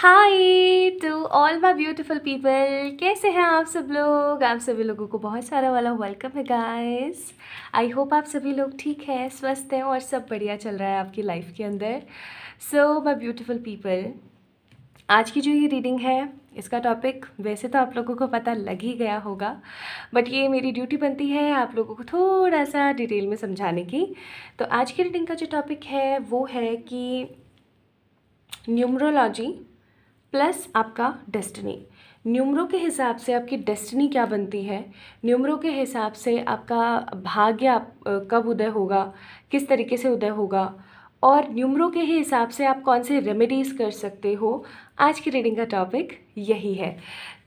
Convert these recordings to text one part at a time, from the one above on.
Hi to all my beautiful people कैसे हैं आप सब लोग आप सभी लोगों को बहुत सारा वाला वेलकम है गाइस आई होप आप सभी लोग ठीक हैं स्वस्थ हैं और सब बढ़िया चल रहा है आपकी लाइफ के अंदर सो माय ब्यूटीफुल पीपल आज की जो ये रीडिंग है इसका टॉपिक वैसे तो आप लोगों को पता लग ही गया होगा बट ये मेरी ड्यूटी बनती है आप लोगों को थोड़ा सा डिटेल में समझाने की तो आज की रीडिंग का जो टॉपिक है वो है कि न्यूमरोलॉजी प्लस आपका डेस्टिनी न्यूमरों के हिसाब से आपकी डेस्टिनी क्या बनती है न्यूमरों के हिसाब से आपका भाग्य आप, कब उदय होगा किस तरीके से उदय होगा और न्यूमरों के ही हिसाब से आप कौन से रेमेडीज़ कर सकते हो आज की रीडिंग का टॉपिक यही है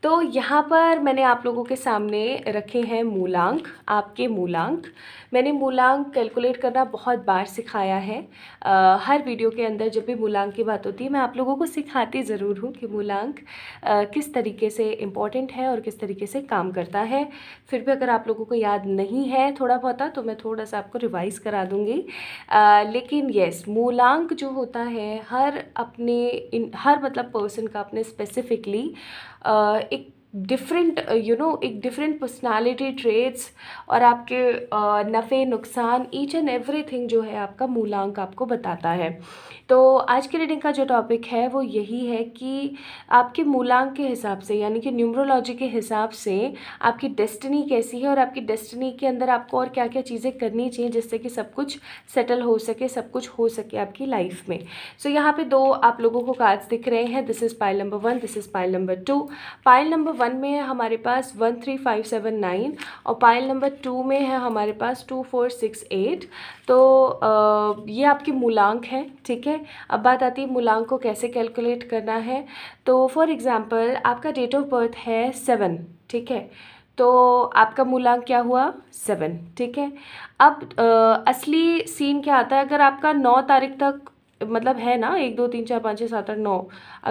तो यहाँ पर मैंने आप लोगों के सामने रखे हैं मूलांक आपके मूलांक मैंने मूलांक कैलकुलेट करना बहुत बार सिखाया है आ, हर वीडियो के अंदर जब भी मूलांक की बात होती है मैं आप लोगों को सिखाती ज़रूर हूँ कि मूलांक किस तरीके से इम्पॉर्टेंट है और किस तरीके से काम करता है फिर भी अगर आप लोगों को याद नहीं है थोड़ा बहुत तो मैं थोड़ा सा आपको रिवाइज़ करा दूँगी लेकिन येस मूलांक जो होता है हर अपने इन हर मतलब पर्सन का अपने स्पेसिफिकली एक डिफरेंट यू नो एक डिफरेंट पर्सनालिटी ट्रेड्स और आपके uh, नफ़े नुकसान ईच एंड एवरीथिंग जो है आपका मूलांक आपको बताता है तो आज के रीडिंग का जो टॉपिक है वो यही है कि आपके मूलांक के हिसाब से यानी कि न्यूमरोलॉजी के हिसाब से आपकी डेस्टिनी कैसी है और आपकी डेस्टिनी के अंदर आपको और क्या क्या चीज़ें करनी चाहिए जिससे कि सब कुछ सेटल हो सके सब कुछ हो सके आपकी लाइफ में सो so, यहाँ पे दो आप लोगों को कार्ड्स दिख रहे हैं this is pile number one this is pile number two pile number one में है हमारे पास one three five seven nine और पाइल नंबर टू में है हमारे पास टू फोर सिक्स एट तो ये आपके मूलांक हैं ठीक है अब बात आती है मूलांक को कैसे कैलकुलेट करना है तो फॉर एग्ज़ाम्पल आपका डेट ऑफ बर्थ है सेवन ठीक है तो आपका मूलांक क्या हुआ सेवन ठीक है अब आ, असली सीन क्या आता है अगर आपका नौ तारीख तक मतलब है ना एक दो तीन चार पाँच छः सात आठ नौ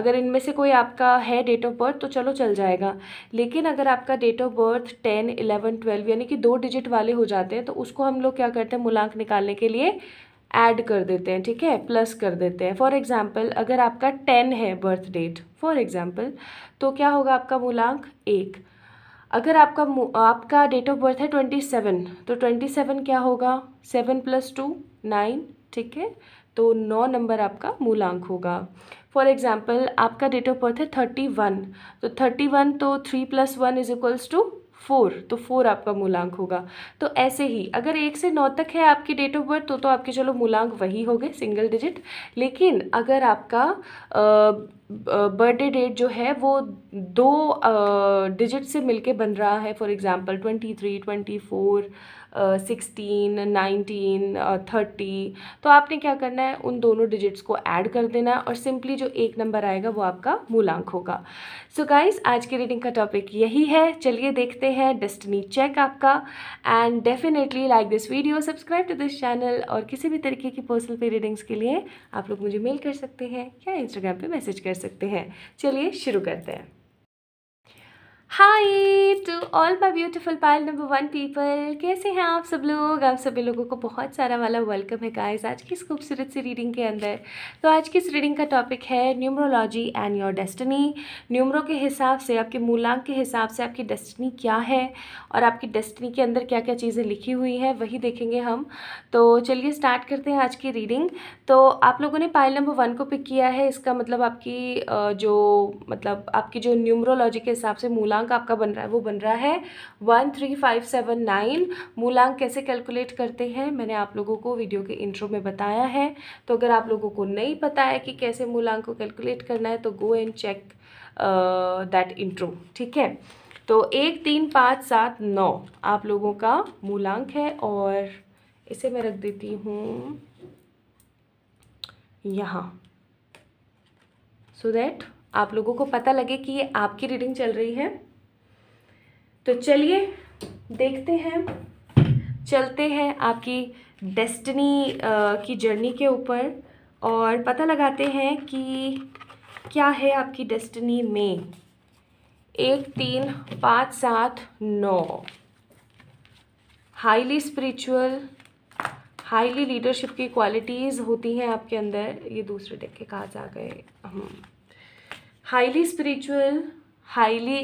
अगर इनमें से कोई आपका है डेट ऑफ बर्थ तो चलो चल जाएगा लेकिन अगर आपका date of birth ten eleven twelve यानी कि दो डिजिट वाले हो जाते हैं तो उसको हम लोग क्या करते हैं मूलांक निकालने के लिए ऐड कर देते हैं ठीक है प्लस कर देते हैं फॉर एग्ज़ाम्पल अगर आपका टेन है बर्थ डेट फॉर एग्ज़ाम्पल तो क्या होगा आपका मूलांक एक अगर आपका आपका डेट ऑफ बर्थ है ट्वेंटी सेवन तो ट्वेंटी सेवन क्या होगा सेवन प्लस टू नाइन ठीक है तो नौ नंबर आपका मूलांक होगा फॉर एग्ज़ाम्पल आपका डेट ऑफ बर्थ है थर्टी वन तो थर्टी वन तो three plus one is equals to four तो फोर आपका मूलांक होगा तो ऐसे ही अगर एक से नौ तक है आपकी डेट ऑफ बर्थ तो तो आपके चलो मूलांक वही हो गए सिंगल डिजिट लेकिन अगर आपका बर्थडे डेट जो है वो दो डिजिट से मिलके बन रहा है for example twenty three twenty four sixteen nineteen thirty तो आपने क्या करना है उन दोनों डिजिट्स को ऐड कर देना है और सिंपली जो एक नंबर आएगा वो आपका मूलांक होगा सो so गाइस आज की रीडिंग का टॉपिक यही है चलिए देखते हैं डेस्टिनी चेक आपका and definitely like this video subscribe to this channel और किसी भी तरीके की पर्सनल पे रीडिंग्स के लिए आप लोग मुझे मेल कर सकते हैं या इंस्टाग्राम पर मैसेज कर सकते हैं चलिए शुरू करते हैं hi to all my beautiful pile number one people कैसे हैं आप सब लोग आप सभी लोगों को बहुत सारा वाला वेलकम है गाइस आज की इस खूबसूरत सी रीडिंग के अंदर तो आज की इस रीडिंग का टॉपिक है numerology and your destiny numero के हिसाब से आपके मूलांक के हिसाब से आपकी डेस्टिनी क्या है और आपकी डेस्टनी के अंदर क्या क्या चीज़ें लिखी हुई हैं वही देखेंगे हम तो चलिए स्टार्ट करते हैं आज की रीडिंग तो आप लोगों ने पायल नंबर वन को पिक किया है इसका मतलब आपकी जो मतलब आपकी जो न्यूमरोलॉजी के हिसाब से मूला मूलांक आपका बन रहा है वो बन रहा है one three five seven nine मूलांक कैसे कैलकुलेट करते हैं मैंने आप लोगों को वीडियो के इंट्रो में बताया है तो अगर आप लोगों को नहीं पता है कि कैसे मूलांक को कैलकुलेट करना है तो go and check that intro ठीक है तो एक तीन पाँच सात नौ आप लोगों का मूलांक है और इसे मैं रख देती हूँ यहाँ सो so दैट आप लोगों को पता लगे कि ये आपकी रीडिंग चल रही है तो चलिए देखते हैं चलते हैं आपकी डेस्टिनी की जर्नी के ऊपर और पता लगाते हैं कि क्या है आपकी डेस्टिनी में एक तीन पाँच सात नौ हाईली स्पिरिचुअल हाईली लीडरशिप की क्वालिटीज़ होती हैं आपके अंदर ये दूसरे डेक के कहा जा गए हम highly spiritual highly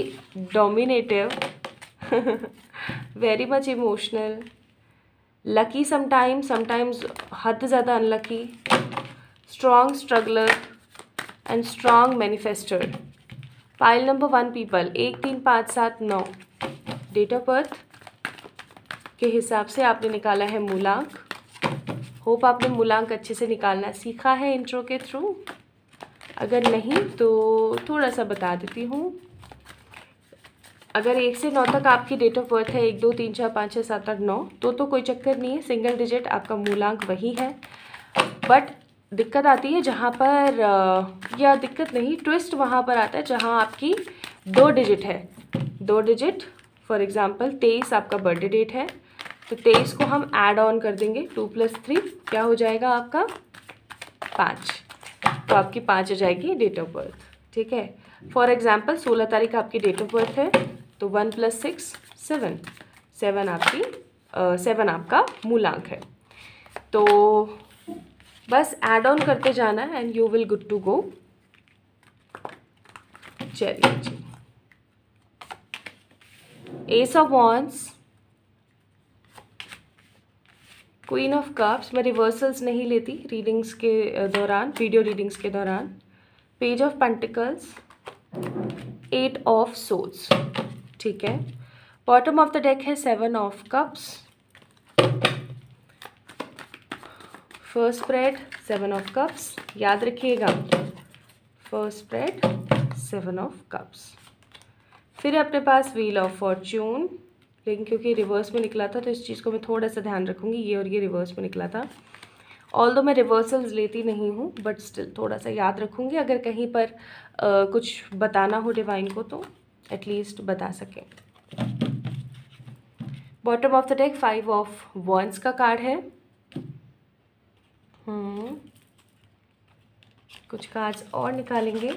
dominative very much emotional lucky sometimes sometimes हद ज़्यादा unlucky strong struggler and strong manifester pile number one people एक तीन पाँच सात नौ डेट ऑफ बर्थ के हिसाब से आपने निकाला है मूलांक होप आपने मूलांक अच्छे से निकालना सीखा है इंट्रो के थ्रू अगर नहीं तो थोड़ा सा बता देती हूँ अगर एक से नौ तक आपकी डेट ऑफ बर्थ है एक दो तीन चार पाँच छः सात आठ नौ तो तो कोई चक्कर नहीं है सिंगल डिजिट आपका मूलांक वही है बट दिक्कत आती है जहाँ पर या दिक्कत नहीं ट्विस्ट वहाँ पर आता है जहाँ आपकी दो डिजिट है दो डिजिट फॉर एग्ज़ाम्पल तेईस आपका बर्थडे डेट है तो तेईस को हम ऐड ऑन कर देंगे टू प्लस थ्री क्या हो जाएगा आपका पाँच तो आपकी पाँच हो जाएगी डेट ऑफ बर्थ ठीक है फॉर एग्जाम्पल सोलह तारीख आपकी डेट ऑफ बर्थ है तो one plus six seven seven आपकी सेवन uh, आपका मूलांक है तो बस एड ऑन करते जाना है and you will good to go चलिए जी ace of wands queen of cups मैं रिवर्सल्स नहीं लेती रीडिंग्स के दौरान वीडियो रीडिंग्स के दौरान page of pentacles eight of swords ठीक है बॉटम ऑफ द डेक है seven of cups first spread seven of cups याद रखिएगा first spread seven of cups फिर अपने पास व्हील ऑफ फॉर्च्यून लेकिन क्योंकि रिवर्स में निकला था तो इस चीज़ को मैं थोड़ा सा ध्यान रखूँगी ये और ये रिवर्स में निकला था ऑल दो मैं रिवर्सल्स लेती नहीं हूँ बट स्टिल थोड़ा सा याद रखूँगी अगर कहीं पर आ, कुछ बताना हो डिवाइन को तो एटलीस्ट बता सकें bottom of the deck five of wands का कार्ड है हम्म, कुछ कार्ड्स और निकालेंगे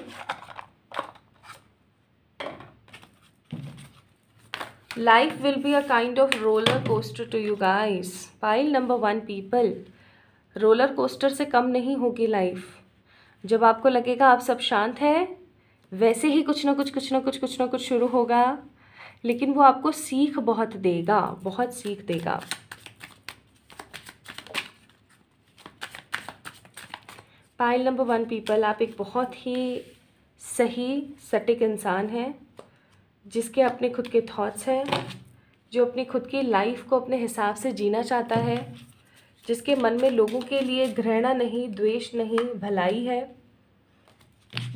Life will be a kind of roller coaster to you guys. Pile number one people. Roller coaster से कम नहीं होगी लाइफ जब आपको लगेगा आप सब शांत हैं वैसे ही कुछ ना कुछ कुछ ना कुछ कुछ ना कुछ शुरू होगा लेकिन वो आपको सीख बहुत देगा बहुत सीख देगा पाइल नंबर वन पीपल आप एक बहुत ही सही सटीक इंसान हैं जिसके अपने खुद के थॉट्स हैं जो अपनी खुद की लाइफ को अपने हिसाब से जीना चाहता है जिसके मन में लोगों के लिए घृणा नहीं द्वेष नहीं भलाई है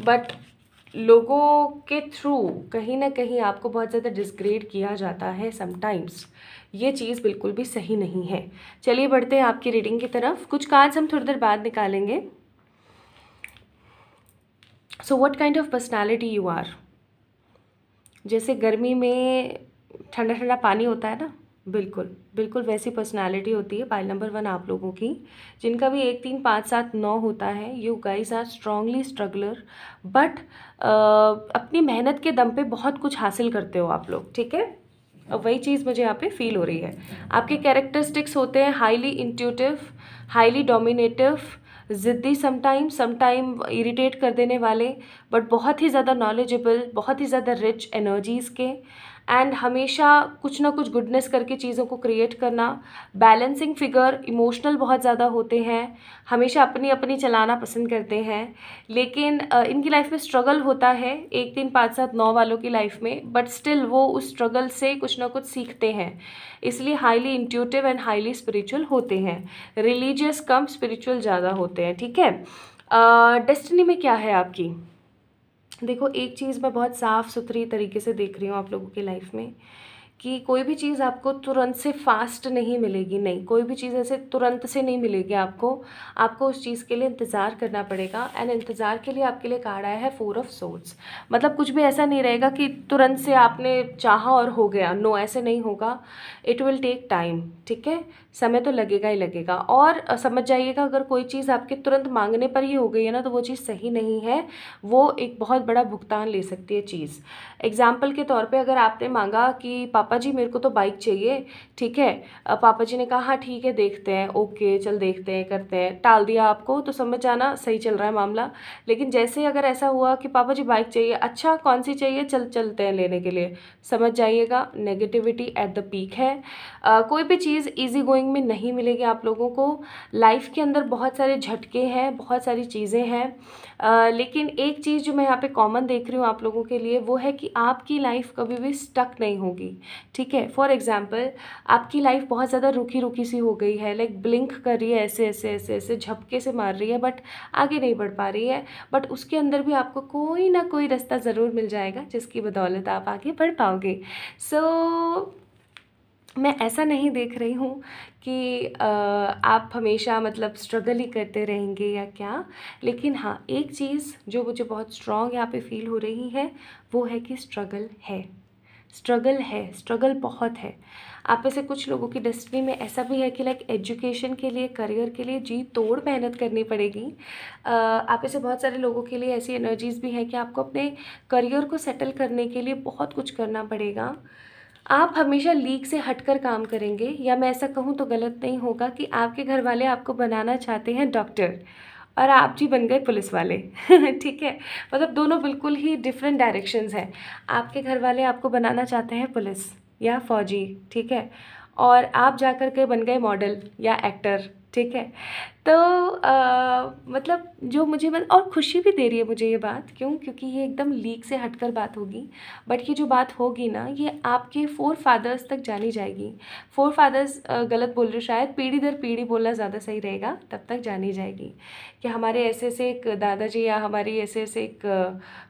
बट लोगों के थ्रू कहीं ना कहीं आपको बहुत ज़्यादा डिसग्रेड किया जाता है समटाइम्स ये चीज़ बिल्कुल भी सही नहीं है चलिए बढ़ते हैं आपकी रीडिंग की तरफ कुछ कार्ड्स हम थोड़ी देर बाद निकालेंगे so what kind of personality you are जैसे गर्मी में ठंडा ठंडा पानी होता है ना बिल्कुल बिल्कुल वैसी पर्सनालिटी होती है पाइल नंबर वन आप लोगों की जिनका भी एक तीन पाँच सात नौ होता है you guys are strongly struggler but अपनी मेहनत के दम पे बहुत कुछ हासिल करते हो आप लोग ठीक है अब वही चीज़ मुझे यहाँ पे फील हो रही है आपके कैरेक्टरिस्टिक्स होते हैं हाईली इंट्यूटिव हाईली डोमिनेटिव ज़िद्दी समटाइम समटाइम इरीटेट कर देने वाले बट बहुत ही ज़्यादा नॉलेजेबल बहुत ही ज़्यादा रिच एनर्जीज़ के एंड हमेशा कुछ ना कुछ गुडनेस करके चीज़ों को क्रिएट करना बैलेंसिंग फिगर इमोशनल बहुत ज़्यादा होते हैं हमेशा अपनी अपनी चलाना पसंद करते हैं लेकिन इनकी लाइफ में स्ट्रगल होता है एक तीन पाँच सात नौ वालों की लाइफ में बट स्टिल वो उस स्ट्रगल से कुछ ना कुछ सीखते हैं इसलिए highly intuitive and highly spiritual होते हैं रिलीजियस कम स्पिरिचुअल ज़्यादा होते हैं ठीक है डेस्टिनी uh, में क्या है आपकी देखो एक चीज़ मैं बहुत साफ़ सुथरी तरीके से देख रही हूँ आप लोगों की लाइफ में कि कोई भी चीज़ आपको तुरंत से फास्ट नहीं मिलेगी नहीं कोई भी चीज़ ऐसे तुरंत से नहीं मिलेगी आपको आपको उस चीज़ के लिए इंतज़ार करना पड़ेगा एंड इंतज़ार के लिए आपके लिए कार्ड आया है फोर ऑफ सोर्ट्स मतलब कुछ भी ऐसा नहीं रहेगा कि तुरंत से आपने चाहा और हो गया नो ऐसे नहीं होगा इट विल टेक टाइम ठीक है समय तो लगेगा ही लगेगा और समझ जाइएगा अगर कोई चीज़ आपके तुरंत मांगने पर ही हो गई है ना तो वो चीज़ सही नहीं है वो एक बहुत बड़ा भुगतान ले सकती है चीज़ एग्ज़ाम्पल के तौर पे अगर आपने मांगा कि पापा जी मेरे को तो बाइक चाहिए ठीक है पापा जी ने कहा हाँ ठीक है देखते हैं ओके चल देखते हैं करते हैं टाल दिया आपको तो समझ आना सही चल रहा है मामला लेकिन जैसे अगर ऐसा हुआ कि पापा जी बाइक चाहिए अच्छा कौन सी चाहिए चल चलते हैं लेने के लिए समझ जाइएगा नेगेटिविटी एट द पीक है आ, कोई भी चीज़ ईजी गोइंग रीडिंग में नहीं मिलेगी आप लोगों को लाइफ के अंदर बहुत सारे झटके हैं बहुत सारी चीज़ें हैं लेकिन एक चीज़ जो मैं यहाँ पे कॉमन देख रही हूँ आप लोगों के लिए वो है कि आपकी लाइफ कभी भी स्टक नहीं होगी ठीक है फॉर एग्ज़ाम्पल आपकी लाइफ बहुत ज़्यादा रुकी रुकी सी हो गई है लाइक ब्लिंक कर रही है ऐसे ऐसे ऐसे ऐसे झपके से मार रही है बट आगे नहीं बढ़ पा रही है बट उसके अंदर भी आपको कोई ना कोई रास्ता ज़रूर मिल जाएगा जिसकी बदौलत आप आगे बढ़ पाओगे सो so, मैं ऐसा नहीं देख रही हूँ कि आप हमेशा मतलब स्ट्रगल ही करते रहेंगे या क्या लेकिन हाँ एक चीज़ जो मुझे बहुत स्ट्रॉन्ग यहाँ पे फील हो रही है वो है कि स्ट्रगल है स्ट्रगल है स्ट्रगल बहुत है आप में से कुछ लोगों की डस्टनी में ऐसा भी है कि लाइक एजुकेशन के लिए करियर के लिए जी तोड़ मेहनत करनी पड़ेगी आप में से बहुत सारे लोगों के लिए ऐसी एनर्जीज़ भी हैं कि आपको अपने करियर को सेटल करने के लिए बहुत कुछ करना पड़ेगा आप हमेशा लीक से हटकर काम करेंगे या मैं ऐसा कहूँ तो गलत नहीं होगा कि आपके घर वाले आपको बनाना चाहते हैं डॉक्टर और आप जी बन गए पुलिस वाले ठीक है मतलब दोनों बिल्कुल ही डिफरेंट डायरेक्शंस हैं आपके घर वाले आपको बनाना चाहते हैं पुलिस या फौजी ठीक है और आप जाकर के बन गए मॉडल या एक्टर ठीक है तो आ, मतलब जो मुझे मतलब और खुशी भी दे रही है मुझे ये बात क्यों क्योंकि ये एकदम लीक से हटकर बात होगी बट ये जो बात होगी ना ये आपके फोर फादर्स तक जानी जाएगी फोर फादर्स गलत बोल रहे शायद पीढ़ी दर पीढ़ी बोलना ज़्यादा सही रहेगा तब तक जानी जाएगी कि हमारे ऐसे ऐसे एक दादाजी या हमारी ऐसे ऐसे एक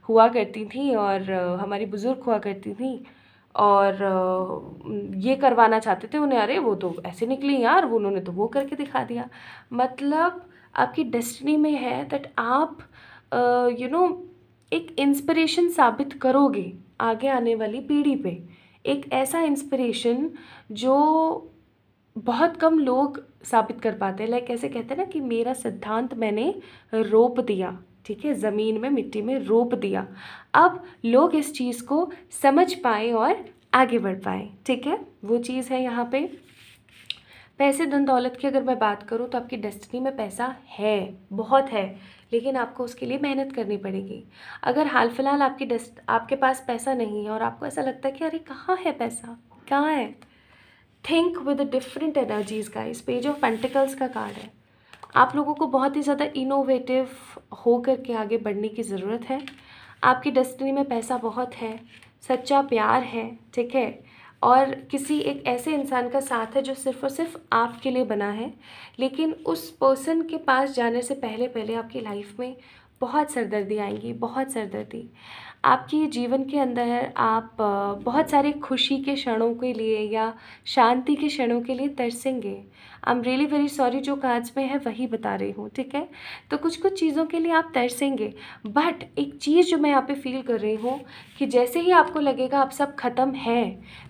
हुआ करती थी और हमारी बुज़ुर्ग हुआ करती थी और ये करवाना चाहते थे उन्हें अरे वो तो ऐसे निकली यार वो उन्होंने तो वो करके दिखा दिया मतलब आपकी डेस्टिनी में है दैट आप यू नो एक इंस्पिरेशन साबित करोगे आगे आने वाली पीढ़ी पे एक ऐसा इंस्पिरेशन जो बहुत कम लोग साबित कर पाते हैं लाइक ऐसे कहते हैं ना कि मेरा सिद्धांत मैंने रोप दिया ठीक है ज़मीन में मिट्टी में रोप दिया अब लोग इस चीज़ को समझ पाए और आगे बढ़ पाए ठीक है वो चीज़ है यहाँ पे पैसे धन दौलत की अगर मैं बात करूँ तो आपकी डेस्टिनी में पैसा है बहुत है लेकिन आपको उसके लिए मेहनत करनी पड़ेगी अगर हाल फिलहाल आपकी डेस्ट आपके पास पैसा नहीं है और आपको ऐसा लगता है कि अरे कहाँ है पैसा कहाँ है थिंक विद डिफरेंट एनर्जीज़ का इस पेज ऑफ पेंटिकल्स का कार्ड है आप लोगों को बहुत ही ज़्यादा इनोवेटिव हो कर के आगे बढ़ने की ज़रूरत है आपकी डेस्टिनी में पैसा बहुत है सच्चा प्यार है ठीक है और किसी एक ऐसे इंसान का साथ है जो सिर्फ और सिर्फ आपके लिए बना है लेकिन उस पर्सन के पास जाने से पहले पहले आपकी लाइफ में बहुत सरदर्दी आएंगी बहुत सरदर्दी आपके जीवन के अंदर आप बहुत सारे खुशी के क्षणों के लिए या शांति के क्षणों के लिए तरसेंगे I am really very sorry जो काज में है वही बता रही हूँ ठीक है तो कुछ कुछ चीज़ों के लिए आप तरसेंगे बट एक चीज़ जो मैं यहाँ पे फील कर रही हूँ कि जैसे ही आपको लगेगा आप सब ख़त्म है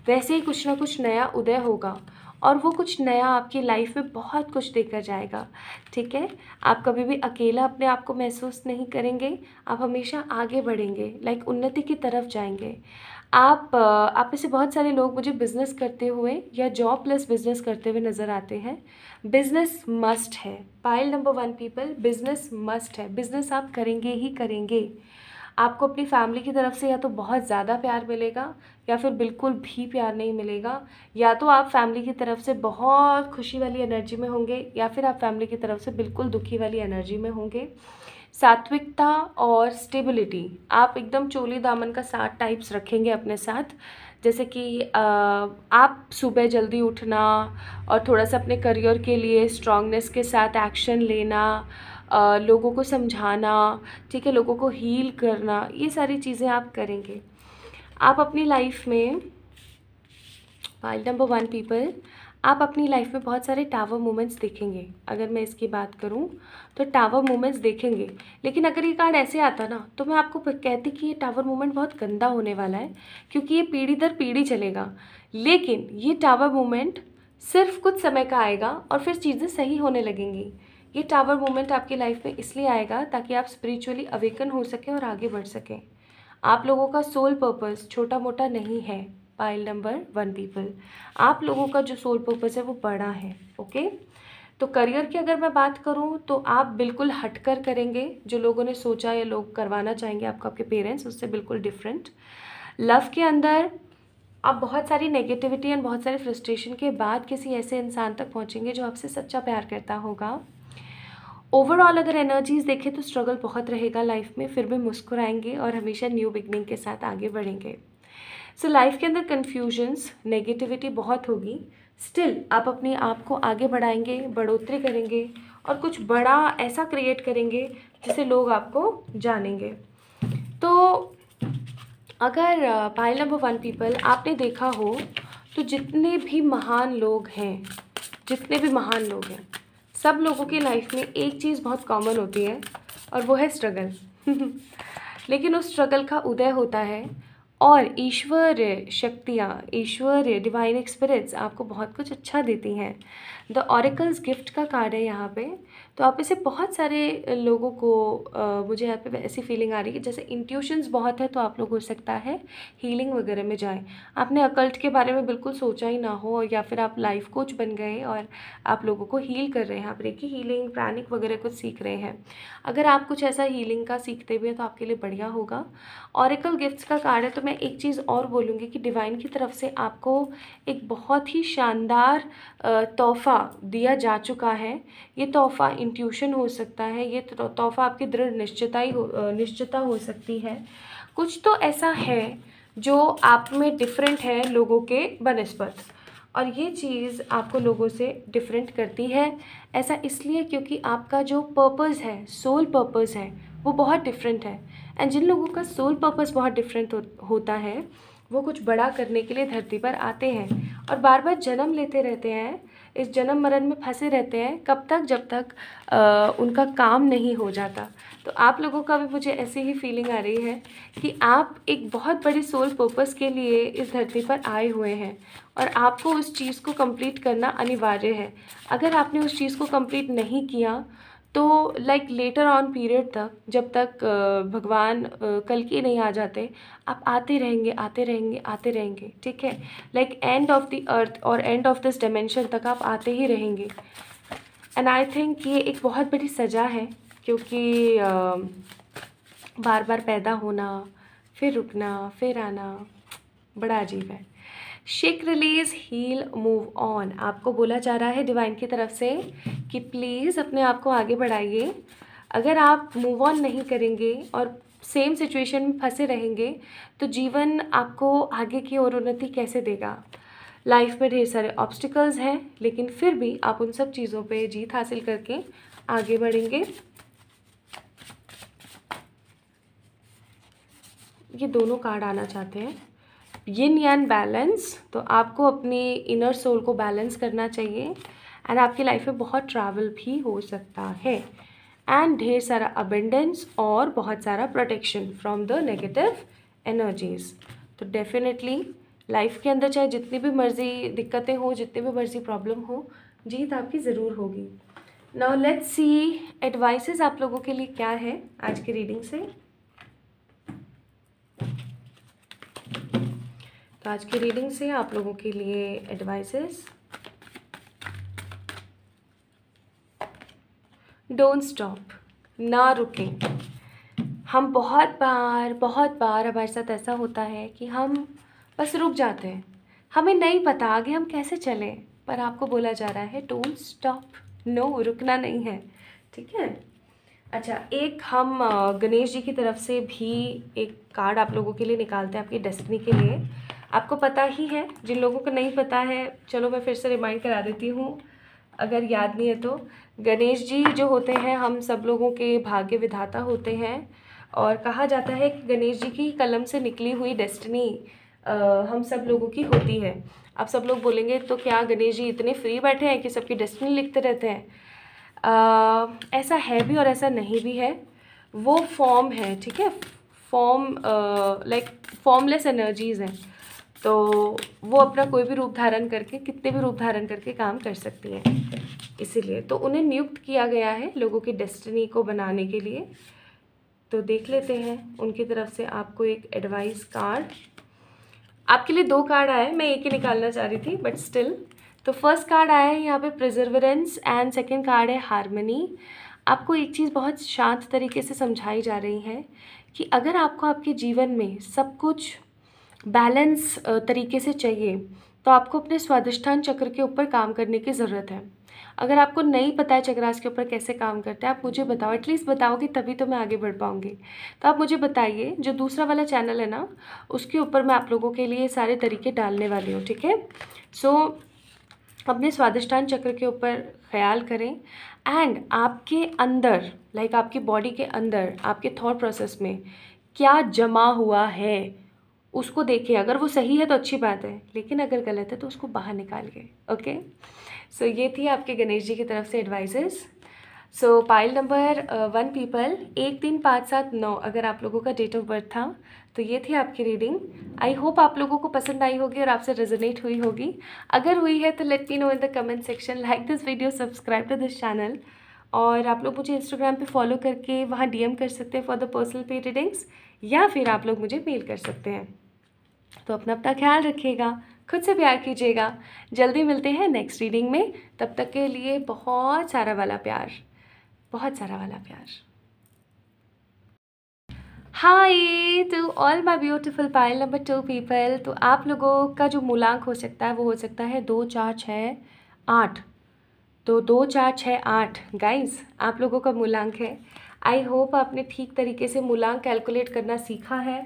वैसे ही कुछ ना कुछ नया उदय होगा और वो कुछ नया आपकी लाइफ में बहुत कुछ देकर जाएगा ठीक है आप कभी भी अकेला अपने आप को महसूस नहीं करेंगे आप हमेशा आगे बढ़ेंगे लाइक उन्नति की तरफ जाएंगे आप आप में से बहुत सारे लोग मुझे बिज़नेस करते हुए या जॉब प्लस बिज़नेस करते हुए नज़र आते हैं बिज़नेस मस्ट है pile number one people business must है बिज़नेस आप करेंगे ही करेंगे आपको अपनी फैमिली की तरफ से या तो बहुत ज़्यादा प्यार मिलेगा या फिर बिल्कुल भी प्यार नहीं मिलेगा या तो आप फैमिली की तरफ से बहुत खुशी वाली एनर्जी में होंगे या फिर आप फैमिली की तरफ से बिल्कुल दुखी वाली एनर्जी में होंगे सात्विकता और स्टेबिलिटी आप एकदम चोली दामन का साथ टाइप्स रखेंगे अपने साथ जैसे कि आप सुबह जल्दी उठना और थोड़ा सा अपने करियर के लिए स्ट्रांगनेस के साथ एक्शन लेना लोगों को समझाना ठीक है लोगों को हील करना ये सारी चीज़ें आप करेंगे आप अपनी लाइफ में पॉइंट नंबर वन पीपल आप अपनी लाइफ में बहुत सारे टावर मोमेंट्स देखेंगे अगर मैं इसकी बात करूं तो टावर मोमेंट्स देखेंगे लेकिन अगर ये कार्ड ऐसे आता ना तो मैं आपको कहती कि ये टावर मोमेंट बहुत गंदा होने वाला है क्योंकि ये पीढ़ी दर पीढ़ी चलेगा लेकिन ये टावर मोमेंट सिर्फ कुछ समय का आएगा और फिर चीज़ें सही होने लगेंगी ये टावर मोमेंट आपकी लाइफ में इसलिए आएगा ताकि आप स्परिचुअली अवेकन हो सकें और आगे बढ़ सकें आप लोगों का सोल पर्पस छोटा मोटा नहीं है पाइल नंबर वन पीपल आप लोगों का जो सोल पर्पस है वो बड़ा है ओके तो करियर की अगर मैं बात करूं तो आप बिल्कुल हटकर करेंगे जो लोगों ने सोचा या लोग करवाना चाहेंगे आपको आपके पेरेंट्स उससे बिल्कुल डिफरेंट लव के अंदर आप बहुत सारी नेगेटिविटी एंड बहुत सारे फ्रस्ट्रेशन के बाद किसी ऐसे इंसान तक पहुंचेंगे जो आपसे सच्चा प्यार करता होगा ओवरऑल अगर एनर्जीज देखें तो स्ट्रगल बहुत रहेगा लाइफ में फिर भी मुस्कुराएंगे और हमेशा न्यू बिगनिंग के साथ आगे बढ़ेंगे सो so, लाइफ के अंदर कन्फ्यूजन्स नेगेटिविटी बहुत होगी स्टिल आप अपने आप को आगे बढ़ाएंगे बढ़ोतरी करेंगे और कुछ बड़ा ऐसा क्रिएट करेंगे जिसे लोग आपको जानेंगे तो अगर पाइल नंबर वन पीपल आपने देखा हो तो जितने भी महान लोग हैं जितने भी महान लोग हैं सब लोगों की लाइफ में एक चीज़ बहुत कॉमन होती है और वो है स्ट्रगल लेकिन उस स्ट्रगल का उदय होता है और ईश्वर शक्तियाँ ईश्वर डिवाइन एक्सपीरियंस आपको बहुत कुछ अच्छा देती हैं द ऑरिकल्स गिफ्ट का कार्ड है यहाँ पे तो आप इसे बहुत सारे लोगों को आ, मुझे यहाँ पे ऐसी फीलिंग आ रही है जैसे इंट्यूशंस बहुत है तो आप लोग हो सकता है हीलिंग वगैरह में जाएं आपने अकल्ट के बारे में बिल्कुल सोचा ही ना हो या फिर आप लाइफ कोच बन गए और आप लोगों को हील कर रहे हैं आप रेखी हीलिंग प्रैनिक वगैरह कुछ सीख रहे हैं अगर आप कुछ ऐसा हीलिंग का सीखते भी हैं तो आपके लिए बढ़िया होगा औरिकल गिफ्ट्स का कार्ड है तो मैं एक चीज़ और बोलूँगी कि डिवाइन की तरफ से आपको एक बहुत ही शानदार तोहफ़ा दिया जा चुका है ये तोहफ़ा इंट्यूशन हो सकता है ये तो तोहफा आपकी दृढ़ निश्चिता ही निश्चिता हो सकती है कुछ तो ऐसा है जो आप में डिफरेंट है लोगों के बनस्पत और ये चीज़ आपको लोगों से डिफरेंट करती है ऐसा इसलिए क्योंकि आपका जो पर्पस है सोल पर्पस है वो बहुत डिफरेंट है एंड जिन लोगों का सोल पर्पस बहुत डिफरेंट हो, होता है वो कुछ बड़ा करने के लिए धरती पर आते हैं और बार बार जन्म लेते रहते हैं इस जन्म मरण में फंसे रहते हैं कब तक जब तक आ, उनका काम नहीं हो जाता तो आप लोगों का भी मुझे ऐसी ही फीलिंग आ रही है कि आप एक बहुत बड़े सोल पर्पस के लिए इस धरती पर आए हुए हैं और आपको उस चीज़ को कंप्लीट करना अनिवार्य है अगर आपने उस चीज़ को कंप्लीट नहीं किया तो लाइक लेटर ऑन पीरियड तक जब तक भगवान कल के नहीं आ जाते आप आते रहेंगे आते रहेंगे आते रहेंगे ठीक है like end of the earth और एंड ऑफ दिस डायमेंशन तक आप आते ही रहेंगे एंड आई थिंक ये एक बहुत बड़ी सज़ा है क्योंकि बार बार पैदा होना फिर रुकना फिर आना बड़ा अजीब है shake release heal move on आपको बोला जा रहा है डिवाइन की तरफ से कि प्लीज़ अपने आप को आगे बढ़ाइए अगर आप मूव ऑन नहीं करेंगे और सेम सिचुएशन में फंसे रहेंगे तो जीवन आपको आगे की ओर उन्नति कैसे देगा लाइफ में ढेर सारे ऑब्स्टिकल्स हैं लेकिन फिर भी आप उन सब चीज़ों पे जीत हासिल करके आगे बढ़ेंगे ये दोनों कार्ड आना चाहते हैं यिन एंड बैलेंस तो आपको अपनी इनर सोल को बैलेंस करना चाहिए एंड आपकी लाइफ में बहुत ट्रैवल भी हो सकता है एंड ढेर सारा अबेंडेंस और बहुत सारा protection from the negative energies तो डेफिनेटली लाइफ के अंदर चाहे जितनी भी मर्ज़ी दिक्कतें हो जितनी भी मर्ज़ी प्रॉब्लम हो जीत आपकी ज़रूर होगी नाउ लेट्स सी एडवाइसेस आप लोगों के लिए क्या है आज की रीडिंग से तो आज की रीडिंग से आप लोगों के लिए एडवाइसेस डोंट स्टॉप ना रुकें हम बहुत बार बहुत बार हमारे साथ ऐसा होता है कि हम बस रुक जाते हैं हमें नहीं पता आगे हम कैसे चलें पर आपको बोला जा रहा है डोंट स्टॉप नो रुकना नहीं है ठीक है अच्छा एक हम गणेश जी की तरफ से भी एक कार्ड आप लोगों के लिए निकालते हैं आपकी डेस्टिनी के लिए आपको पता ही है जिन लोगों को नहीं पता है चलो मैं फिर से रिमाइंड करा देती हूँ अगर याद नहीं है तो गणेश जी जो होते हैं हम सब लोगों के भाग्य विधाता होते हैं और कहा जाता है कि गणेश जी की कलम से निकली हुई डेस्टिनी हम सब लोगों की होती है आप सब लोग बोलेंगे तो क्या गणेश जी इतने फ्री बैठे हैं कि सबकी डेस्टिनी लिखते रहते हैं आ, ऐसा है भी और ऐसा नहीं भी है वो फॉर्म है ठीक है फॉर्म लाइक फॉर्मलेस एनर्जीज़ हैं तो वो अपना कोई भी रूप धारण करके कितने भी रूप धारण करके काम कर सकती हैं इसीलिए तो उन्हें नियुक्त किया गया है लोगों की डेस्टिनी को बनाने के लिए तो देख लेते हैं उनकी तरफ से आपको एक एडवाइस कार्ड आपके लिए दो कार्ड आए मैं एक ही निकालना चाह रही थी बट स्टिल तो फर्स्ट कार्ड आया है यहाँ पे प्रिजर्वरेंस एंड सेकंड कार्ड है हारमनी आपको एक चीज़ बहुत शांत तरीके से समझाई जा रही है कि अगर आपको आपके जीवन में सब कुछ बैलेंस तरीके से चाहिए तो आपको अपने स्वादिष्ठान चक्र के ऊपर काम करने की ज़रूरत है अगर आपको नहीं पता है चक्रास के ऊपर कैसे काम करते हैं आप मुझे बताओ एटलीस्ट बताओ कि तभी तो मैं आगे बढ़ पाऊँगी तो आप मुझे बताइए जो दूसरा वाला चैनल है ना उसके ऊपर मैं आप लोगों के लिए सारे तरीके डालने वाली हूँ ठीक है सो अपने स्वादिष्ठान चक्र के ऊपर ख्याल करें एंड आपके अंदर लाइक आपकी बॉडी के अंदर आपके थॉट प्रोसेस में क्या जमा हुआ है उसको देखिए अगर वो सही है तो अच्छी बात है लेकिन अगर गलत है तो उसको बाहर निकालिए ओके सो ये थी आपके गणेश जी की तरफ से advises so pile number one people एक तीन पाँच सात नौ अगर आप लोगों का डेट ऑफ बर्थ था तो ये थी आपकी रीडिंग आई होप आप लोगों को पसंद आई होगी और आपसे रेजोनेट हुई होगी अगर हुई है तो let me know in the comment section like this video subscribe to this channel और आप लोग मुझे इंस्टाग्राम पे फॉलो करके वहाँ डीएम कर सकते हैं फॉर द पर्सनल पे रीडिंग्स या फिर आप लोग मुझे मेल कर सकते हैं तो अपना अपना ख्याल रखिएगा खुद से प्यार कीजिएगा जल्दी मिलते हैं नेक्स्ट रीडिंग में तब तक के लिए बहुत सारा वाला प्यार बहुत सारा वाला प्यार hi to all my beautiful pile number two people तो आप लोगों का जो मूलांक हो सकता है वो हो सकता है दो चार छः आठ तो दो चार छः आठ गाइज आप लोगों का मूलांक है आई होप आपने ठीक तरीके से मूलांक कैलकुलेट करना सीखा है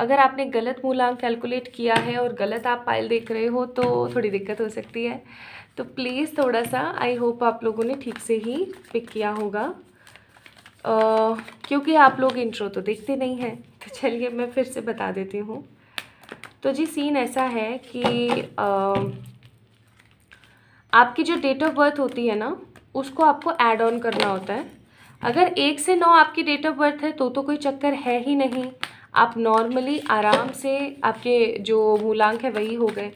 अगर आपने गलत मूलांक कैलकुलेट किया है और गलत आप पाइल देख रहे हो तो थोड़ी दिक्कत हो सकती है तो प्लीज़ थोड़ा सा आई होप आप लोगों ने ठीक से ही पिक किया होगा आ, क्योंकि आप लोग इंट्रो तो देखते नहीं हैं तो चलिए मैं फिर से बता देती हूँ तो जी सीन ऐसा है कि आ, आपकी जो डेट ऑफ बर्थ होती है ना उसको आपको ऐड ऑन करना होता है अगर एक से नौ आपकी डेट ऑफ बर्थ है तो तो कोई चक्कर है ही नहीं आप नॉर्मली आराम से आपके जो मूलांक है वही हो गए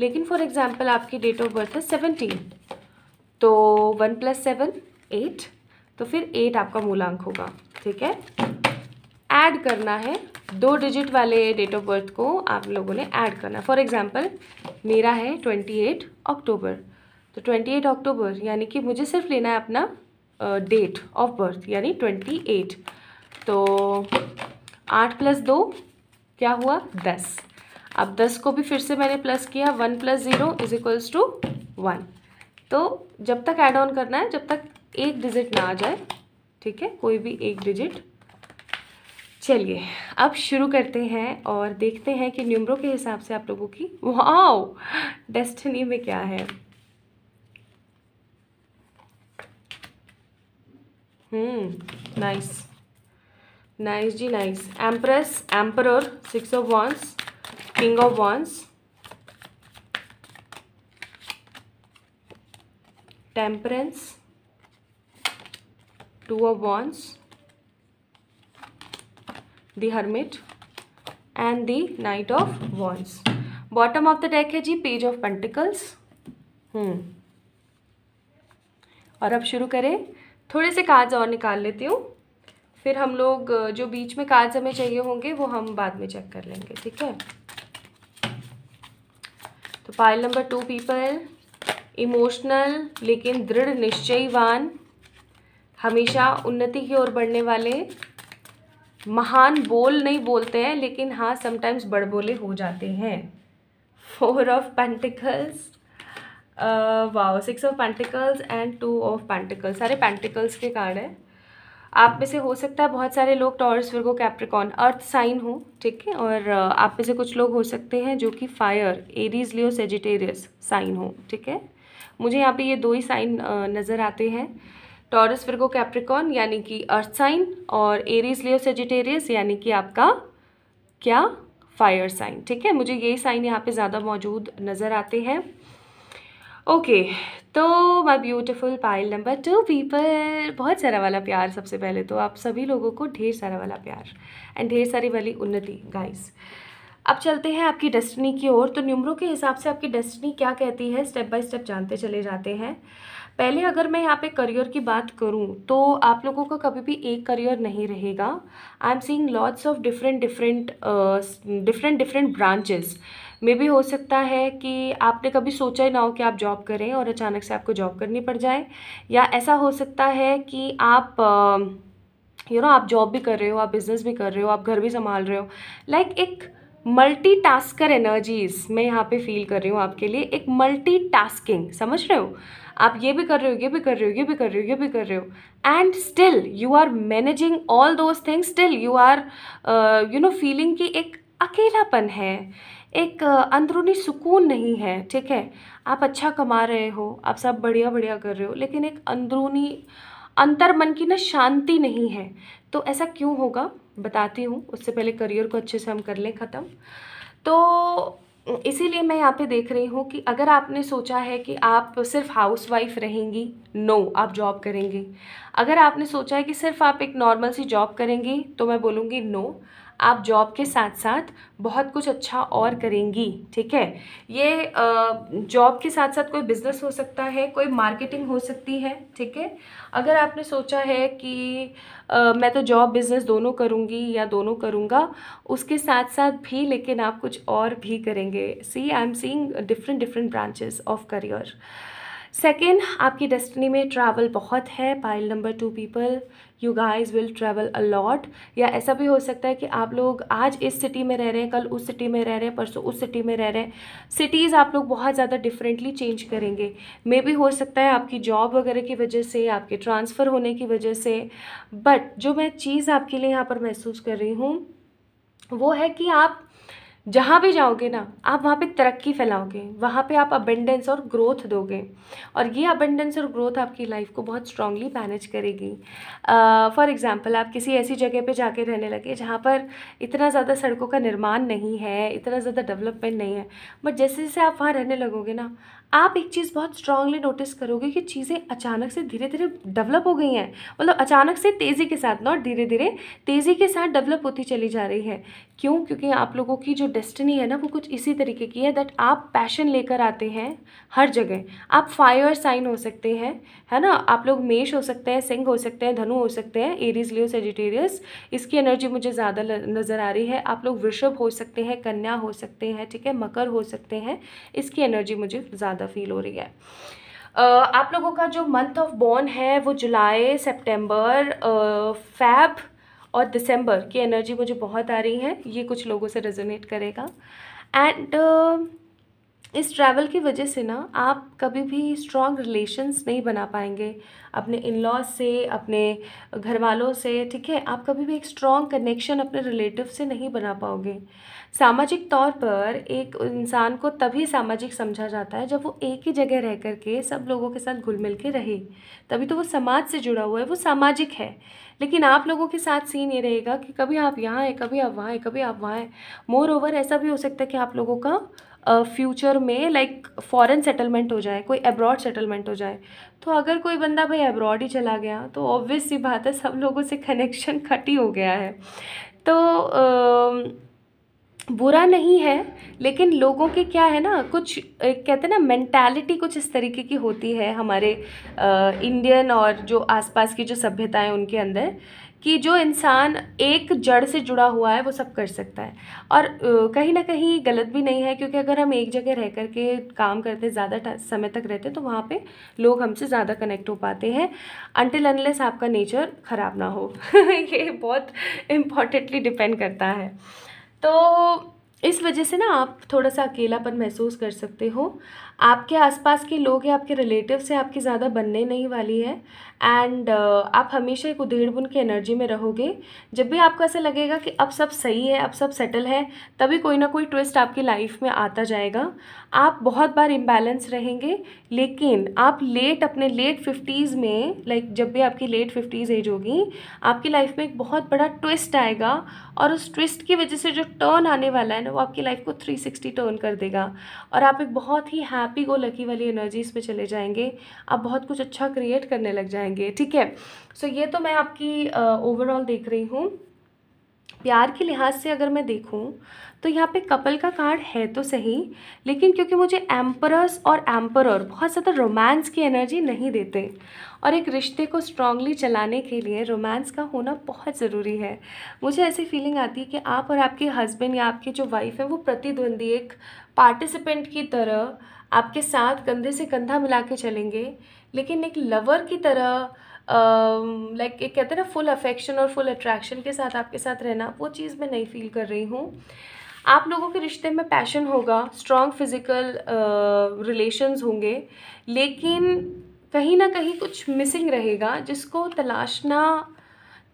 लेकिन फॉर एग्ज़ाम्पल आपकी डेट ऑफ बर्थ है सेवनटीन तो वन प्लस सेवन एट तो फिर एट आपका मूलांक होगा ठीक है ऐड करना है दो डिजिट वाले डेट ऑफ बर्थ को आप लोगों ने ऐड करना फॉर एग्ज़ाम्पल मेरा है ट्वेंटी एट अक्टूबर तो ट्वेंटी एट अक्टूबर यानी कि मुझे सिर्फ लेना है अपना डेट ऑफ बर्थ यानी ट्वेंटी एट तो आठ प्लस दो क्या हुआ दस अब दस को भी फिर से मैंने प्लस किया one plus zero is equals to one तो जब तक ऐड ऑन करना है जब तक एक डिजिट ना आ जाए ठीक है कोई भी एक डिजिट चलिए अब शुरू करते हैं और देखते हैं कि न्यूमरों के हिसाब से आप लोगों की वाओ डेस्टिनी में क्या है हम्म नाइस nice. नाइस जी nice empress emperor six of wands king of wands temperance two of wands the hermit and the knight of wands bottom of the deck है जी पेज ऑफ पेंटिकल्स हम्म और अब शुरू करें थोड़े से cards और निकाल लेती हूँ फिर हम लोग जो बीच में कार्ड्स हमें चाहिए होंगे वो हम बाद में चेक कर लेंगे ठीक है तो pile number two people emotional लेकिन दृढ़ निश्चयवान हमेशा उन्नति की ओर बढ़ने वाले महान बोल नहीं बोलते हैं लेकिन हाँ समटाइम्स बड़बोले हो जाते हैं four of pentacles wow six of pentacles and two of pentacles सारे पेंटिकल्स के कार्ड है आप में से हो सकता है बहुत सारे लोग Taurus Virgo Capricorn earth sign हो ठीक है और आप में से कुछ लोग हो सकते हैं जो कि fire Aries Leo Sagittarius sign हो ठीक है मुझे यहाँ पे ये दो ही साइन नज़र आते हैं टॉरस वर्गो कैप्रिकॉन यानी कि अर्थ साइन और एरीज लियो सेजिटेरियस यानी कि आपका क्या फायर साइन ठीक है मुझे यही साइन यहाँ पर ज़्यादा मौजूद नज़र आते हैं ओके तो my beautiful pile number two people बहुत सारा वाला प्यार सबसे पहले तो आप सभी लोगों को ढेर सारा वाला प्यार एंड ढेर सारी वाली उन्नति गाइस अब चलते हैं आपकी डेस्टिनी की ओर तो न्यूमरों के हिसाब से आपकी डेस्टिनी क्या कहती है स्टेप बाय स्टेप जानते चले जाते हैं पहले अगर मैं यहाँ पे करियर की बात करूँ तो आप लोगों का कभी भी एक करियर नहीं रहेगा I am seeing lots of different different different different branches मे भी हो सकता है कि आपने कभी सोचा ही ना हो कि आप जॉब करें और अचानक से आपको जॉब करनी पड़ जाए या ऐसा हो सकता है कि आप यू नो आप जॉब भी कर रहे हो आप बिज़नेस भी कर रहे हो आप घर भी संभाल रहे हो लाइक like एक मल्टी टास्कर एनर्जीज मैं यहाँ पे फील कर रही हूँ आपके लिए एक मल्टी टास्किंग समझ रहे हो आप ये भी कर रहे हो ये भी कर रहे हो ये भी कर रहे हो ये भी कर रहे हो and still you are managing all those things still you are you know feeling कि एक अकेलापन है एक अंदरूनी सुकून नहीं है ठीक है आप अच्छा कमा रहे हो आप सब बढ़िया बढ़िया कर रहे हो लेकिन एक अंदरूनी अंतर मन की ना शांति नहीं है तो ऐसा क्यों होगा बताती हूँ उससे पहले करियर को अच्छे से हम कर लें ख़त्म तो इसीलिए मैं यहाँ पे देख रही हूँ कि अगर आपने सोचा है कि आप सिर्फ हाउसवाइफ़ रहेंगी नो आप जॉब करेंगे अगर आपने सोचा है कि सिर्फ आप एक नॉर्मल सी जॉब करेंगी तो मैं बोलूँगी नो आप जॉब के साथ साथ बहुत कुछ अच्छा और करेंगी ठीक है ये जॉब के साथ साथ कोई बिज़नेस हो सकता है कोई मार्केटिंग हो सकती है ठीक है अगर आपने सोचा है कि आ, मैं तो जॉब बिज़नेस दोनों करूँगी या दोनों करूँगा उसके साथ साथ भी लेकिन आप कुछ और भी करेंगे see I am seeing different different branches of career second आपकी डेस्टिनी में ट्रैवल बहुत है pile number two people you guys will travel a lot या ऐसा भी हो सकता है कि आप लोग आज इस सिटी में रह रहे हैं कल उस सिटी में रह रहे हैं परसों उस सिटी में रह रहे हैं सिटीज़ आप लोग बहुत ज़्यादा डिफरेंटली चेंज करेंगे मे भी हो सकता है आपकी जॉब वगैरह की वजह से आपके ट्रांसफ़र होने की वजह से बट जो मैं चीज़ आपके लिए यहाँ पर महसूस कर रही हूँ वो है कि आप जहाँ भी जाओगे ना आप वहाँ पे तरक्की फैलाओगे वहाँ पे आप अबेंडेंस और ग्रोथ दोगे और ये अबेंडेंस और ग्रोथ आपकी लाइफ को बहुत स्ट्रांगली मैनेज करेगी फॉर uh, एग्ज़ाम्पल आप किसी ऐसी जगह पे जाके रहने लगे जहाँ पर इतना ज़्यादा सड़कों का निर्माण नहीं है इतना ज़्यादा डेवलपमेंट नहीं है बट जैसे जैसे आप वहाँ रहने लगोगे ना आप एक चीज़ बहुत स्ट्रांगली नोटिस करोगे कि चीज़ें अचानक से धीरे धीरे डेवलप हो गई हैं मतलब अचानक से तेज़ी के साथ नॉट धीरे धीरे तेज़ी के साथ डेवलप होती चली जा रही है क्यों क्योंकि आप लोगों की जो डेस्टिनी है ना वो कुछ इसी तरीके की है दैट आप पैशन लेकर आते हैं हर जगह आप फायर साइन हो सकते हैं है ना आप लोग मेष हो सकते हैं सिंह हो सकते हैं धनु हो सकते हैं एरीज लियो सेजिटेरियस इसकी एनर्जी मुझे ज़्यादा नज़र आ रही है आप लोग वृषभ हो सकते हैं कन्या हो सकते हैं ठीक है मकर हो सकते हैं इसकी एनर्जी मुझे ज़्यादा फील हो रही है आप लोगों का जो मंथ ऑफ बॉर्न है वो जुलाई सेप्टेम्बर फैब और दिसंबर की एनर्जी मुझे बहुत आ रही है ये कुछ लोगों से रेजोनेट करेगा एंड uh, इस ट्रैवल की वजह से ना आप कभी भी स्ट्रॉन्ग रिलेशंस नहीं बना पाएंगे अपने इन लॉज से अपने घर वालों से ठीक है आप कभी भी एक स्ट्रॉन्ग कनेक्शन अपने रिलेटिव से नहीं बना पाओगे सामाजिक तौर पर एक इंसान को तभी सामाजिक समझा जाता है जब वो एक ही जगह रह कर के सब लोगों के साथ घुल मिल के रहे तभी तो वो समाज से जुड़ा हुआ है वो सामाजिक है लेकिन आप लोगों के साथ सीन ये रहेगा कि कभी आप यहाँ हैं कभी आप वहाँ हैं कभी आप वहाँ हैं मोर ओवर ऐसा भी हो सकता है कि आप लोगों का फ्यूचर uh, में लाइक फॉरेन सेटलमेंट हो जाए कोई अब्रॉड सेटलमेंट हो जाए तो अगर कोई बंदा भाई अब्रॉड ही चला गया तो ऑब्वियस सी बात है सब लोगों से कनेक्शन खट ही हो गया है तो uh, बुरा नहीं है लेकिन लोगों के क्या है ना कुछ एक कहते हैं ना मैंटेलिटी कुछ इस तरीके की होती है हमारे इंडियन और जो आसपास की जो सभ्यताएं उनके अंदर कि जो इंसान एक जड़ से जुड़ा हुआ है वो सब कर सकता है और कहीं ना कहीं गलत भी नहीं है क्योंकि अगर हम एक जगह रह कर के काम करते ज़्यादा समय तक रहते तो वहाँ पे लोग हमसे ज़्यादा कनेक्ट हो पाते हैं अनटिल अनलेस आपका नेचर ख़राब ना हो ये बहुत इम्पॉर्टेंटली डिपेंड करता है तो इस वजह से ना आप थोड़ा सा अकेलापन महसूस कर सकते हो आपके आसपास के लोग या आपके रिलेटिव से आपकी ज़्यादा बनने नहीं वाली है एंड uh, आप हमेशा एक उधेड़ बुन की एनर्जी में रहोगे जब भी आपको ऐसा लगेगा कि अब सब सही है अब सब सेटल है तभी कोई ना कोई ट्विस्ट आपकी लाइफ में आता जाएगा आप बहुत बार इम्बैलेंस रहेंगे लेकिन आप लेट अपने लेट फिफ्टीज़ में लाइक like, जब भी आपकी लेट फिफ्टीज़ एज होगी आपकी लाइफ में एक बहुत बड़ा ट्विस्ट आएगा और उस ट्विस्ट की वजह से जो टर्न आने वाला है ना वो आपकी लाइफ को थ्री सिक्सटी टर्न कर देगा और आप एक बहुत ही हैप्पी गो लकी वाली एनर्जीज़ पे चले जाएंगे आप बहुत कुछ अच्छा क्रिएट करने लग जाएंगे ठीक है सो ये तो मैं आपकी ओवरऑल देख रही हूँ प्यार के लिहाज से अगर मैं देखूं तो यहाँ पे कपल का कार्ड है तो सही लेकिन क्योंकि मुझे एम्परस और एम्परर बहुत ज़्यादा रोमांस की एनर्जी नहीं देते और एक रिश्ते को स्ट्रांगली चलाने के लिए रोमांस का होना बहुत ज़रूरी है मुझे ऐसी फीलिंग आती है कि आप और आपके हस्बैंड या आपकी जो वाइफ है वो प्रतिद्वंदी एक पार्टिसिपेंट की तरह आपके साथ कंधे से कंधा मिला के चलेंगे लेकिन एक लवर की तरह लाइक एक कहते हैं ना फुल अफेक्शन और फुल अट्रैक्शन के साथ आपके साथ रहना वो चीज़ मैं नहीं फील कर रही हूँ आप लोगों के रिश्ते में पैशन होगा स्ट्रॉन्ग फिज़िकल रिलेशंस होंगे लेकिन कहीं ना कहीं कुछ मिसिंग रहेगा जिसको तलाशना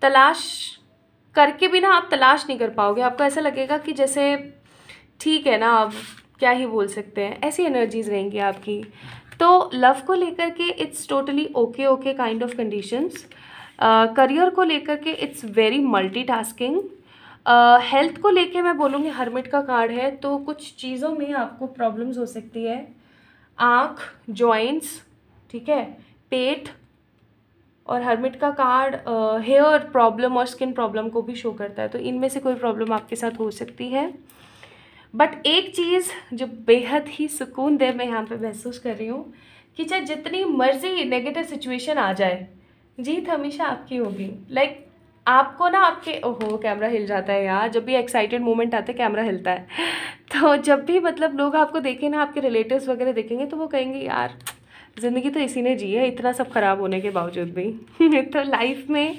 तलाश करके भी ना आप तलाश नहीं कर पाओगे आपको ऐसा लगेगा कि जैसे ठीक है ना अब क्या ही बोल सकते हैं ऐसी एनर्जीज़ रहेंगी आपकी तो लव को लेकर के it's totally okay okay kind of conditions career को लेकर के इट्स वेरी मल्टीटास्किंग हेल्थ को लेकर मैं बोलूँगी हर्मिट का कार्ड है तो कुछ चीज़ों में आपको प्रॉब्लम्स हो सकती है आँख जॉइंट्स ठीक है पेट और हर्मिट का कार्ड हेयर प्रॉब्लम और स्किन प्रॉब्लम को भी शो करता है तो इनमें से कोई प्रॉब्लम आपके साथ हो सकती है बट एक चीज़ जो बेहद ही सुकून दे मैं यहाँ पे महसूस कर रही हूँ कि चाहे जितनी मर्ज़ी नेगेटिव सिचुएशन आ जाए जीत हमेशा आपकी होगी लाइक like, आपको ना आपके ओहो कैमरा हिल जाता है यार जब भी एक्साइटेड मोमेंट आते कैमरा हिलता है तो जब भी मतलब लोग आपको देखें ना आपके रिलेटिव्स वगैरह देखेंगे तो वो कहेंगे यार ज़िंदगी तो इसी ने जी है इतना सब ख़राब होने के बावजूद भी तो लाइफ में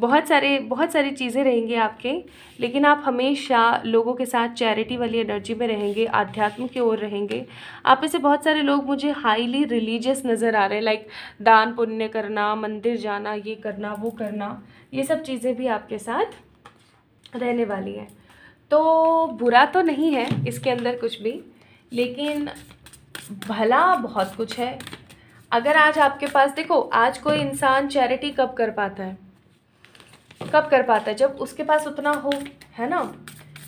बहुत सारे बहुत सारी चीज़ें रहेंगी आपके लेकिन आप हमेशा लोगों के साथ चैरिटी वाली एनर्जी में रहेंगे आध्यात्म की ओर रहेंगे आप में से बहुत सारे लोग मुझे हाईली रिलीजियस नज़र आ रहे हैं लाइक दान पुण्य करना मंदिर जाना ये करना वो करना ये सब चीज़ें भी आपके साथ रहने वाली हैं तो बुरा तो नहीं है इसके अंदर कुछ भी लेकिन भला बहुत कुछ है अगर आज आपके पास देखो आज कोई इंसान चैरिटी कब कर पाता है कब कर पाता है जब उसके पास उतना हो है ना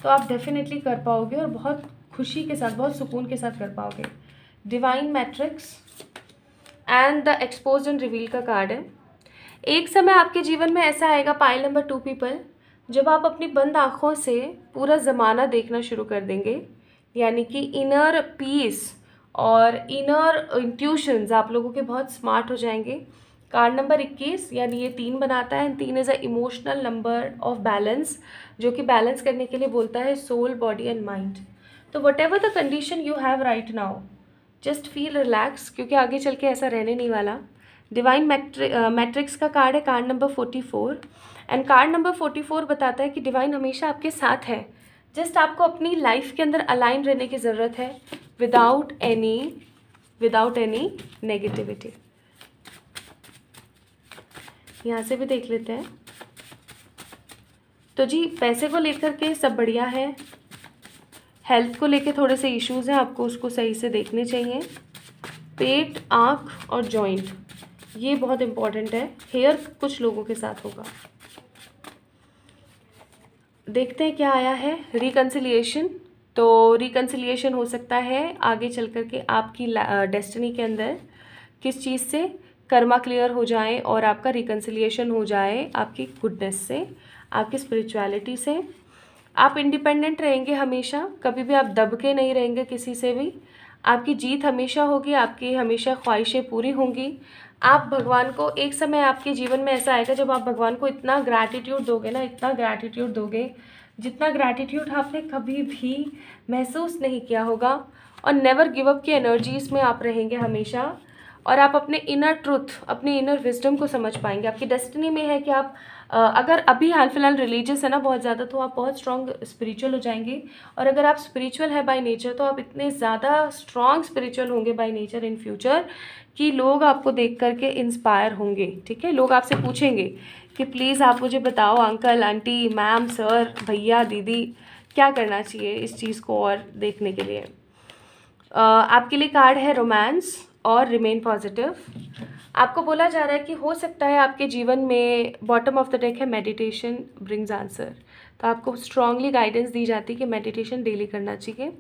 तो आप डेफिनेटली कर पाओगे और बहुत खुशी के साथ बहुत सुकून के साथ कर पाओगे divine matrix and the expose and reveal का कार्ड है एक समय आपके जीवन में ऐसा आएगा पाइल नंबर टू पीपल जब आप अपनी बंद आँखों से पूरा ज़माना देखना शुरू कर देंगे यानी कि इनर पीस और इनर इंट्यूशंस आप लोगों के बहुत स्मार्ट हो जाएंगे कार्ड नंबर इक्कीस यानी ये तीन बनाता है तीन is a emotional number of balance जो कि बैलेंस करने के लिए बोलता है सोल बॉडी एंड माइंड तो whatever the condition you have right now just feel relax क्योंकि आगे चल के ऐसा रहने नहीं वाला डिवाइन मैट्रिक्स का कार्ड है card number forty four and card number forty four बताता है कि डिवाइन हमेशा आपके साथ है जस्ट आपको अपनी लाइफ के अंदर अलाइन रहने की ज़रूरत है without any without any negativity यहाँ से भी देख लेते हैं तो जी पैसे को लेकर के सब बढ़िया है हेल्थ को लेकर थोड़े से इश्यूज हैं आपको उसको सही से देखने चाहिए पेट आँख और जॉइंट ये बहुत इम्पॉर्टेंट है हेयर कुछ लोगों के साथ होगा देखते हैं क्या आया है रिकन्सिलियेशन तो रिकन्सिलियेशन हो सकता है आगे चल कर के आपकी डेस्टिनी के अंदर किस चीज़ से कर्मा क्लियर हो जाए और आपका रिकन्सिलियेशन हो जाए आपकी गुडनेस से आपकी स्पिरिचुअलिटी से आप इंडिपेंडेंट रहेंगे हमेशा कभी भी आप दब के नहीं रहेंगे किसी से भी आपकी जीत हमेशा होगी आपकी हमेशा ख्वाहिशें पूरी होंगी आप भगवान को एक समय आपके जीवन में ऐसा आएगा जब आप भगवान को इतना ग्रैटिट्यूड दोगे ना इतना ग्रैटिट्यूड दोगे जितना ग्रैटिट्यूड आपने कभी भी महसूस नहीं किया होगा और नेवर गिव अप की एनर्जीज़ में आप रहेंगे हमेशा और आप अपने इनर ट्रुथ अपने इनर विजडम को समझ पाएंगे आपकी डेस्टिनी में है कि आप अगर अभी हाल फिलहाल रिलीजियस है ना बहुत ज़्यादा तो आप बहुत स्ट्रॉन्ग स्पिरिचुअल हो जाएंगे और अगर आप स्पिरिचुअल है बाय नेचर तो आप इतने ज़्यादा स्ट्रॉन्ग स्पिरिचुअल होंगे बाय नेचर इन फ्यूचर कि लोग आपको देख करके इंस्पायर होंगे ठीक है लोग आपसे पूछेंगे कि प्लीज़ आप मुझे बताओ अंकल आंटी मैम सर भैया दीदी क्या करना चाहिए इस चीज़ को और देखने के लिए आपके लिए कार्ड है रोमांस और रिमेन पॉजिटिव आपको बोला जा रहा है कि हो सकता है आपके जीवन में बॉटम ऑफ द डेक है मेडिटेशन ब्रिंग्स आंसर तो आपको स्ट्रांगली गाइडेंस दी जाती है कि मेडिटेशन डेली करना चाहिए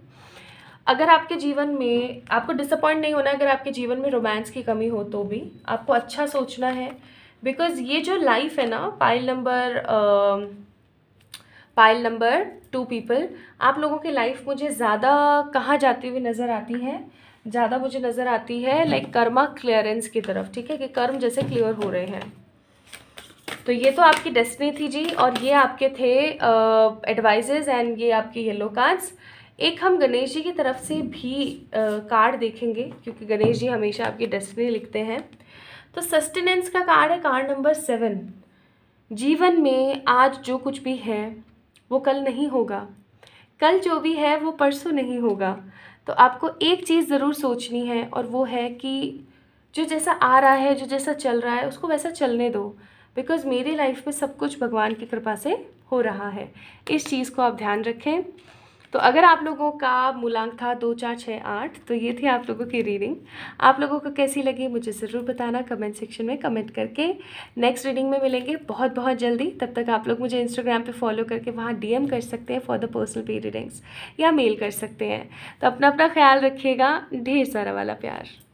अगर आपके जीवन में आपको डिसअपॉइंट नहीं होना अगर आपके जीवन में रोमांस की कमी हो तो भी आपको अच्छा सोचना है बिकॉज़ ये जो लाइफ है ना pile number pile number two people आप लोगों की लाइफ मुझे ज़्यादा कहाँ जाती हुई नज़र आती है ज़्यादा मुझे नज़र आती है लाइक कर्मा क्लियरेंस की तरफ ठीक है कि कर्म जैसे क्लियर हो रहे हैं तो ये तो आपकी डेस्टिनी थी जी और ये आपके थे एडवाइजेज एंड ये आपके येलो कार्ड्स एक हम गणेश जी की तरफ से भी कार्ड देखेंगे क्योंकि गणेश जी हमेशा आपकी डेस्टिनी लिखते हैं तो सस्टेनेंस का कार्ड है कार्ड नंबर सेवन जीवन में आज जो कुछ भी है वो कल नहीं होगा कल जो भी है वो परसों नहीं होगा तो आपको एक चीज़ ज़रूर सोचनी है और वो है कि जो जैसा आ रहा है जो जैसा चल रहा है उसको वैसा चलने दो बिकॉज़ मेरी लाइफ में सब कुछ भगवान की कृपा से हो रहा है इस चीज़ को आप ध्यान रखें तो अगर आप लोगों का मूलांक था दो चार छः आठ तो ये थी आप लोगों की रीडिंग आप लोगों को कैसी लगी मुझे ज़रूर बताना कमेंट सेक्शन में कमेंट करके नेक्स्ट रीडिंग में मिलेंगे बहुत बहुत जल्दी तब तक आप लोग मुझे इंस्टाग्राम पे फॉलो करके वहाँ डीएम कर सकते हैं फॉर द पर्सनल पे रीडिंग्स या मेल कर सकते हैं तो अपना अपना ख्याल रखिएगा ढेर सारा वाला प्यार